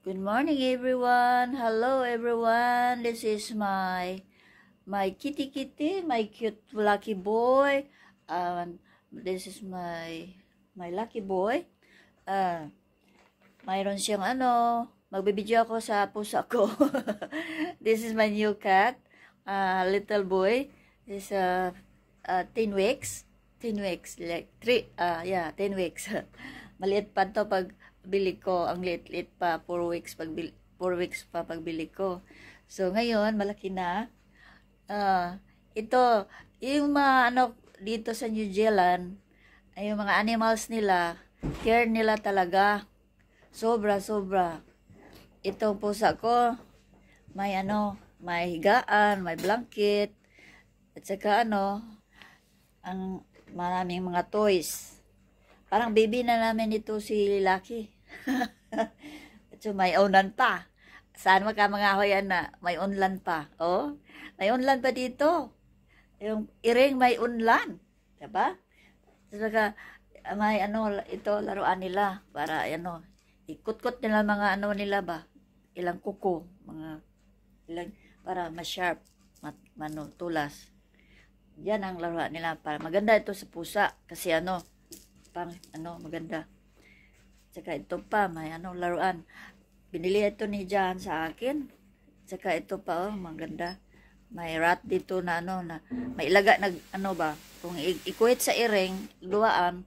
Good morning everyone. Hello everyone. This is my my kitty kitty, my cute lucky boy. Um this is my my lucky boy. Uh, mayroon siyang ano, magbibideo ako sa pusa ko. this is my new cat, uh, little boy. This is uh, uh 10 weeks. 10 weeks like three uh yeah, 10 weeks. Maliit pa to pag bili ko. Ang litlit pa, 4 weeks, pag 4 weeks pa pagbili ko. So, ngayon, malaki na. Uh, ito, yung mga ano, dito sa New Zealand, ay yung mga animals nila, care nila talaga. Sobra, sobra. Itong pusa ko, may ano, may higaan, may blanket, at saka ano, ang maraming mga toys. Parang baby na namin ito si Lucky. At so may onan pa. Saan maka mga hoyan na may unlan pa. Oh, may unlan pa dito. Yung iring may unlan. Diba? At saka may ano ito laruan nila para ano ikot-kot nila mga ano nila ba ilang kuko mga ilang para ma-sharp mat, mano, tulas yan ang laruan nila para maganda ito sa pusa kasi ano pang ano maganda saka ito pa may ano laruan binili ito ni Jan sa akin saka ito pa oh maganda may rat dito na ano na may ilaga nag ano ba kung ikuwit sa iring luwaan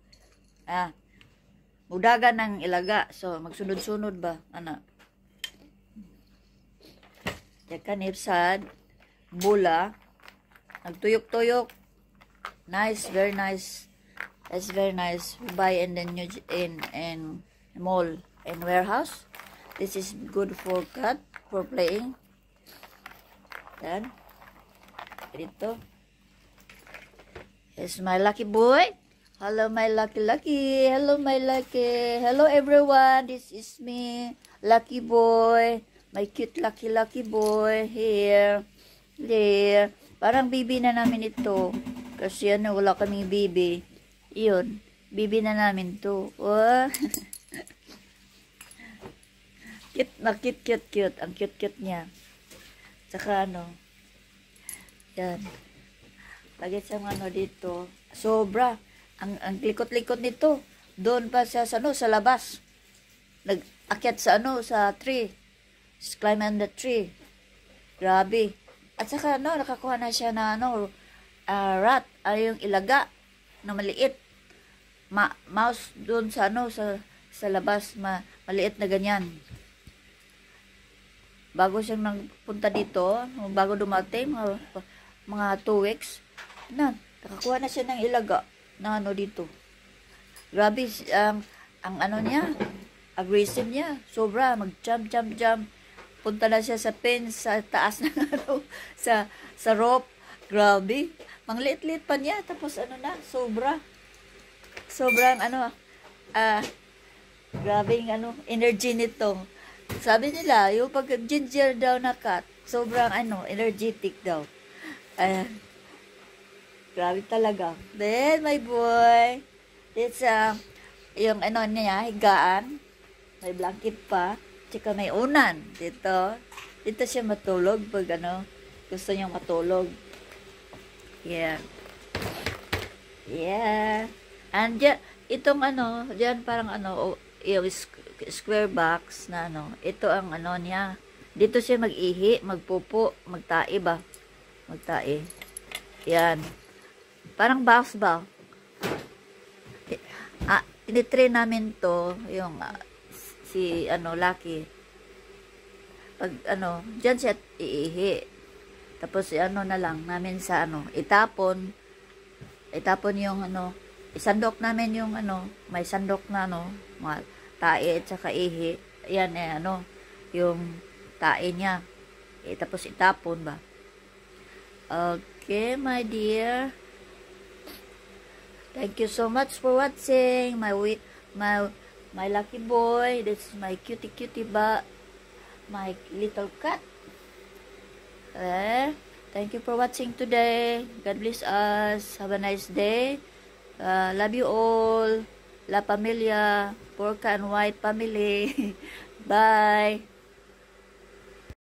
ah mudaga ng ilaga so magsunod-sunod ba ana saka nipsad bula nagtuyok-tuyok nice very nice That's very nice. Buy in the new in and mall and warehouse. This is good for cut for playing. Then dito is my lucky boy. Hello my lucky lucky. Hello my lucky. Hello everyone. This is me, lucky boy. My cute lucky lucky boy here. There. Parang baby na namin ito. Kasi ano, wala kaming baby. Iyon. bibi na namin to. Oh. cute na, cute, cute, cute. Ang cute, cute niya. Tsaka ano, yan. Lagi sa ano dito. Sobra. Ang, ang likot-likot nito. Doon pa siya sa, ano, sa labas. Nag-akyat sa ano, sa tree. Just climb on the tree. Grabe. At saka ano, nakakuha na siya na ano, uh, rat. Ay, yung ilaga na maliit ma mouse doon sa ano sa sa labas ma maliit na ganyan bago siyang nagpunta dito bago dumating mga mga 2 weeks na nakakuha na siya ng ilaga na ano dito grabe ang um, ang ano niya aggressive niya sobra mag jump jump jump punta na siya sa pin sa taas ng ano sa sa rope grabe mangliit-liit pa niya tapos ano na sobra sobrang ano, ah, grabe grabing ano, energy nitong Sabi nila, yung pag ginger daw na cut, sobrang ano, energetic daw. Ayan. Grabe talaga. Then, my boy, it's uh, yung ano niya, higaan. May blanket pa. Tsaka may unan. Dito. Dito siya matulog pag ano, gusto niyang matulog. Yeah. Yeah. And dyan, itong ano, diyan parang ano, yung square box na ano, ito ang ano niya. Dito siya mag-ihi, magpupo, magtae ba? Magtae. Yan. Parang box ba? Eh, ah, tinitrain namin to, yung uh, si ano, Lucky. Pag ano, diyan siya iihi. Tapos ano na lang namin sa ano, itapon. Itapon yung ano, isandok namin yung ano, may sandok na ano, mga tae at saka ihi. Yan eh ano, yung tae niya. E, tapos itapon ba? Okay, my dear. Thank you so much for watching. My wit my my lucky boy. This is my cutie cutie ba. My little cat. Eh, thank you for watching today. God bless us. Have a nice day. Uh, love you all. La familia Porka and White Family. Bye.